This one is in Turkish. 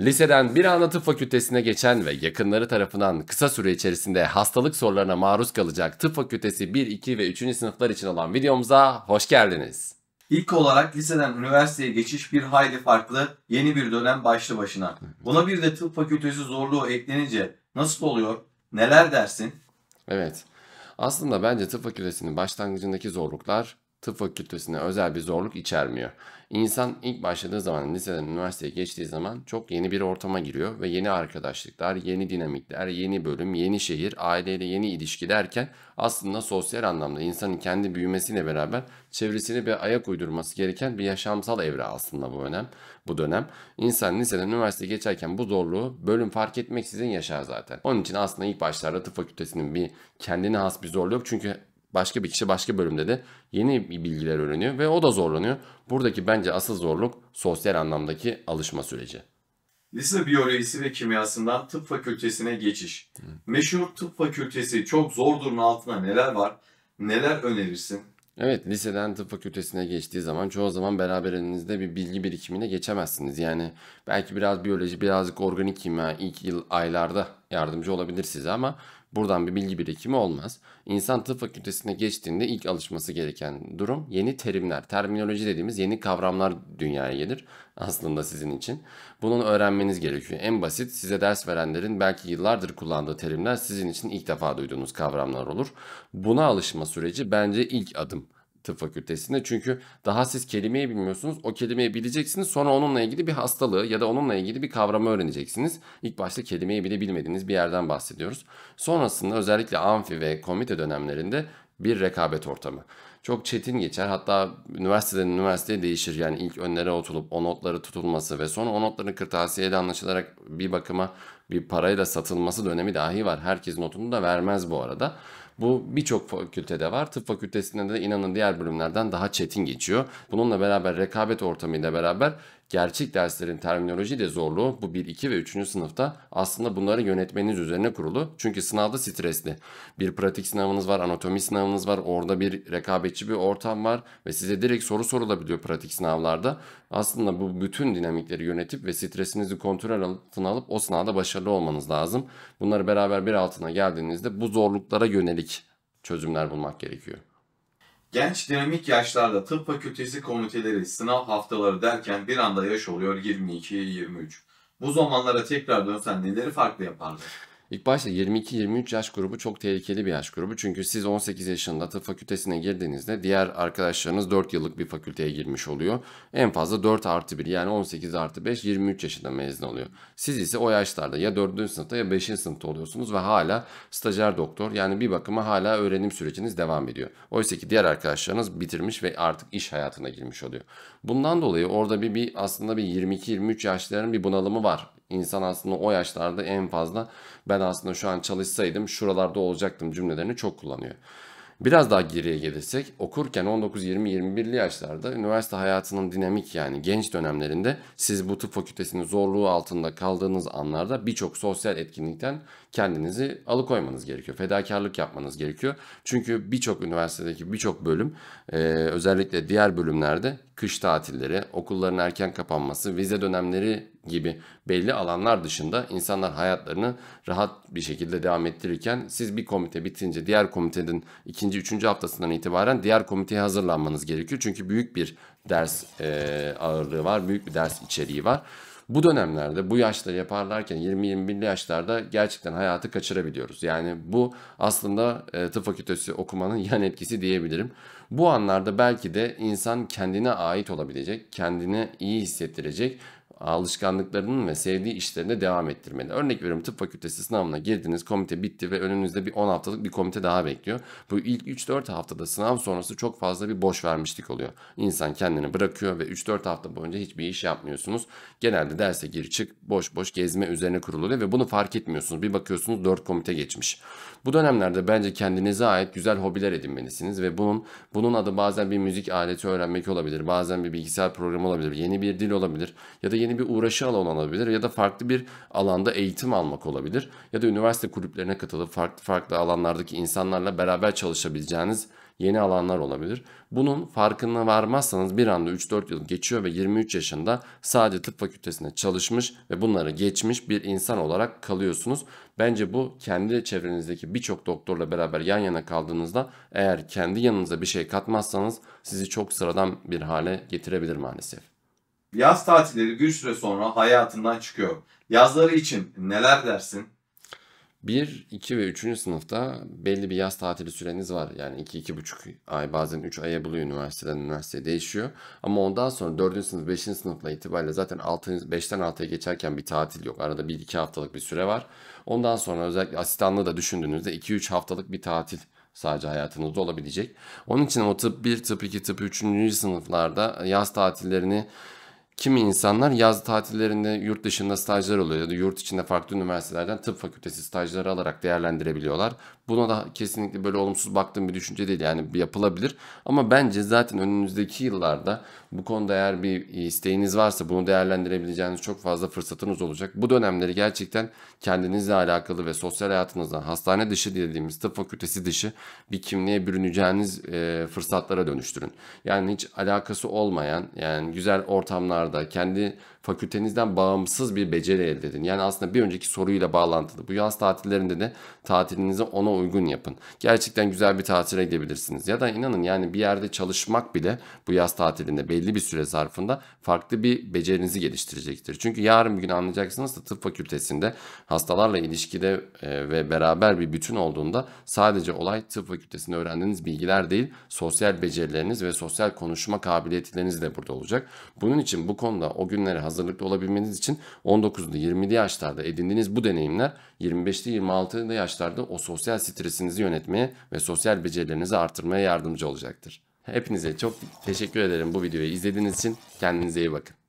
Liseden bir ana fakültesine geçen ve yakınları tarafından kısa süre içerisinde hastalık sorularına maruz kalacak tıp fakültesi 1, 2 ve 3. sınıflar için olan videomuza hoş geldiniz. İlk olarak liseden üniversiteye geçiş bir hayli farklı yeni bir dönem başlı başına. Buna bir de tıp fakültesi zorluğu eklenince nasıl oluyor? Neler dersin? Evet. Aslında bence tıp fakültesinin başlangıcındaki zorluklar tıp fakültesine özel bir zorluk içermiyor. İnsan ilk başladığı zaman liseden üniversiteye geçtiği zaman çok yeni bir ortama giriyor ve yeni arkadaşlıklar, yeni dinamikler, yeni bölüm, yeni şehir, aileyle yeni ilişki derken aslında sosyal anlamda insanın kendi büyümesiyle beraber çevresini bir ayak uydurması gereken bir yaşamsal evre aslında bu önem. Bu dönem insan liseden üniversiteye geçerken bu zorluğu bölüm fark etmeksizin yaşar zaten. Onun için aslında ilk başlarda tıp fakültesinin bir kendine has bir zorluğu yok çünkü Başka bir kişi başka bölümde de yeni bilgiler öğreniyor ve o da zorlanıyor. Buradaki bence asıl zorluk sosyal anlamdaki alışma süreci. Lise biyolojisi ve kimyasından tıp fakültesine geçiş. Meşhur tıp fakültesi çok zor durumun altında neler var? Neler önerirsin? Evet liseden tıp fakültesine geçtiği zaman çoğu zaman beraberinizde bir bilgi birikimine geçemezsiniz. Yani belki biraz biyoloji birazcık organik kimya ilk yıl aylarda yardımcı olabilir size ama buradan bir bilgi birikimi olmaz. İnsan tıp fakültesine geçtiğinde ilk alışması gereken durum yeni terimler, terminoloji dediğimiz yeni kavramlar dünyaya gelir aslında sizin için. Bunun öğrenmeniz gerekiyor. En basit size ders verenlerin belki yıllardır kullandığı terimler sizin için ilk defa duyduğunuz kavramlar olur. Buna alışma süreci bence ilk adım tıp fakültesinde. Çünkü daha siz kelimeyi bilmiyorsunuz. O kelimeyi bileceksiniz. Sonra onunla ilgili bir hastalığı ya da onunla ilgili bir kavramı öğreneceksiniz. İlk başta kelimeyi bile bilmediğiniz bir yerden bahsediyoruz. Sonrasında özellikle amfi ve komite dönemlerinde bir rekabet ortamı. Çok çetin geçer hatta üniversiteden üniversiteye değişir yani ilk önlere oturup o notları tutulması ve sonra o notların kırtasiyeyle anlaşılarak bir bakıma bir parayla satılması dönemi dahi var. Herkes notunu da vermez bu arada. Bu birçok fakültede var. Tıp fakültesinde de inanın diğer bölümlerden daha çetin geçiyor. Bununla beraber rekabet ortamıyla beraber gerçek derslerin terminoloji de zorluğu bu 1, 2 ve 3. sınıfta aslında bunları yönetmeniz üzerine kurulu. Çünkü sınavda stresli. Bir pratik sınavınız var, anatomi sınavınız var. Orada bir rekabetçi bir ortam var ve size direkt soru sorulabiliyor pratik sınavlarda. Aslında bu bütün dinamikleri yönetip ve stresinizi kontrol altına alıp o sınavda başarılı olmanız lazım. Bunları beraber bir altına geldiğinizde bu zorluklara yönelik çözümler bulmak gerekiyor. Genç dinamik yaşlarda tıp fakültesi komiteleri, sınav haftaları derken bir anda yaş oluyor 22-23. Bu zamanlara tekrar dönsen neleri farklı yapardın? İlk başta 22-23 yaş grubu çok tehlikeli bir yaş grubu. Çünkü siz 18 yaşında tıp fakültesine girdiğinizde diğer arkadaşlarınız 4 yıllık bir fakülteye girmiş oluyor. En fazla 4 artı 1 yani 18 artı 5 23 yaşında mezun oluyor. Siz ise o yaşlarda ya 4. sınıfta ya 5. sınıfta oluyorsunuz ve hala stajyer doktor yani bir bakıma hala öğrenim süreciniz devam ediyor. Oysa ki diğer arkadaşlarınız bitirmiş ve artık iş hayatına girmiş oluyor. Bundan dolayı orada bir, bir aslında bir 22-23 yaşların bir bunalımı var İnsan aslında o yaşlarda en fazla ben aslında şu an çalışsaydım şuralarda olacaktım cümlelerini çok kullanıyor. Biraz daha geriye gelirsek okurken 19-20-21'li yaşlarda üniversite hayatının dinamik yani genç dönemlerinde siz bu tıp fakültesinin zorluğu altında kaldığınız anlarda birçok sosyal etkinlikten kendinizi alıkoymanız gerekiyor. Fedakarlık yapmanız gerekiyor. Çünkü birçok üniversitedeki birçok bölüm özellikle diğer bölümlerde kış tatilleri, okulların erken kapanması, vize dönemleri gibi belli alanlar dışında insanlar hayatlarını rahat bir şekilde devam ettirirken siz bir komite bitince diğer komitenin ikinci, üçüncü haftasından itibaren diğer komiteye hazırlanmanız gerekiyor. Çünkü büyük bir ders e, ağırlığı var, büyük bir ders içeriği var. Bu dönemlerde bu yaşta yaparlarken 20-21'li yaşlarda gerçekten hayatı kaçırabiliyoruz. Yani bu aslında e, tıp fakültesi okumanın yan etkisi diyebilirim. Bu anlarda belki de insan kendine ait olabilecek, kendini iyi hissettirecek alışkanlıklarının ve sevdiği işlerine devam ettirmeli. Örnek veriyorum tıp fakültesi sınavına girdiniz, komite bitti ve önünüzde bir 10 haftalık bir komite daha bekliyor. Bu ilk 3-4 haftada sınav sonrası çok fazla bir boş vermişlik oluyor. İnsan kendini bırakıyor ve 3-4 hafta boyunca hiçbir iş yapmıyorsunuz. Genelde derse gir çık, boş boş gezme üzerine kuruluyor ve bunu fark etmiyorsunuz. Bir bakıyorsunuz 4 komite geçmiş. Bu dönemlerde bence kendinize ait güzel hobiler edinmelisiniz ve bunun bunun adı bazen bir müzik aleti öğrenmek olabilir, bazen bir bilgisayar programı olabilir, yeni bir dil olabilir ya da yeni bir uğraşı alanı olabilir ya da farklı bir alanda eğitim almak olabilir ya da üniversite kulüplerine katılıp farklı farklı alanlardaki insanlarla beraber çalışabileceğiniz yeni alanlar olabilir. Bunun farkına varmazsanız bir anda 3-4 yıl geçiyor ve 23 yaşında sadece tıp fakültesinde çalışmış ve bunları geçmiş bir insan olarak kalıyorsunuz. Bence bu kendi çevrenizdeki birçok doktorla beraber yan yana kaldığınızda eğer kendi yanınıza bir şey katmazsanız sizi çok sıradan bir hale getirebilir maalesef. Yaz tatilleri bir süre sonra hayatından çıkıyor. Yazları için neler dersin? 1, 2 ve 3. sınıfta belli bir yaz tatili süreniz var. Yani 2, 2,5 ay bazen 3 aya buluyor üniversiteden üniversiteye değişiyor. Ama ondan sonra 4. sınıf 5. sınıfla itibariyle zaten 6. 5'ten 6'ya geçerken bir tatil yok. Arada 1-2 haftalık bir süre var. Ondan sonra özellikle asistanlığı da düşündüğünüzde 2-3 haftalık bir tatil sadece hayatınızda olabilecek. Onun için o tıp 1, tıp 2, tıp 3. sınıflarda yaz tatillerini kimi insanlar yaz tatillerinde yurt dışında stajlar oluyor ya da yurt içinde farklı üniversitelerden tıp fakültesi stajları alarak değerlendirebiliyorlar. Buna da kesinlikle böyle olumsuz baktığım bir düşünce değil. Yani yapılabilir. Ama bence zaten önümüzdeki yıllarda bu konuda eğer bir e, isteğiniz varsa bunu değerlendirebileceğiniz çok fazla fırsatınız olacak. Bu dönemleri gerçekten kendinizle alakalı ve sosyal hayatınızdan hastane dışı dediğimiz tıp fakültesi dışı bir kimliğe bürüneceğiniz e, fırsatlara dönüştürün. Yani hiç alakası olmayan yani güzel ortamlarda kendi fakültenizden bağımsız bir beceri elde edin. Yani aslında bir önceki soruyla bağlantılı. Bu yaz tatillerinde de tatilinizi ona uygun yapın. Gerçekten güzel bir tatile gidebilirsiniz. Ya da inanın yani bir yerde çalışmak bile bu yaz tatilinde belli bir süre zarfında farklı bir becerinizi geliştirecektir. Çünkü yarın bir gün anlayacaksınız da tıp fakültesinde hastalarla ilişkide e, ve beraber bir bütün olduğunda sadece olay tıp fakültesinde öğrendiğiniz bilgiler değil, sosyal becerileriniz ve sosyal konuşma kabiliyetleriniz de burada olacak. Bunun için bu konuda o günleri hazırlayın hazırlıklı olabilmeniz için 19'lu 20'li yaşlarda edindiğiniz bu deneyimler 25'li 26'lı yaşlarda o sosyal stresinizi yönetmeye ve sosyal becerilerinizi artırmaya yardımcı olacaktır. Hepinize çok teşekkür ederim bu videoyu izlediğiniz için. Kendinize iyi bakın.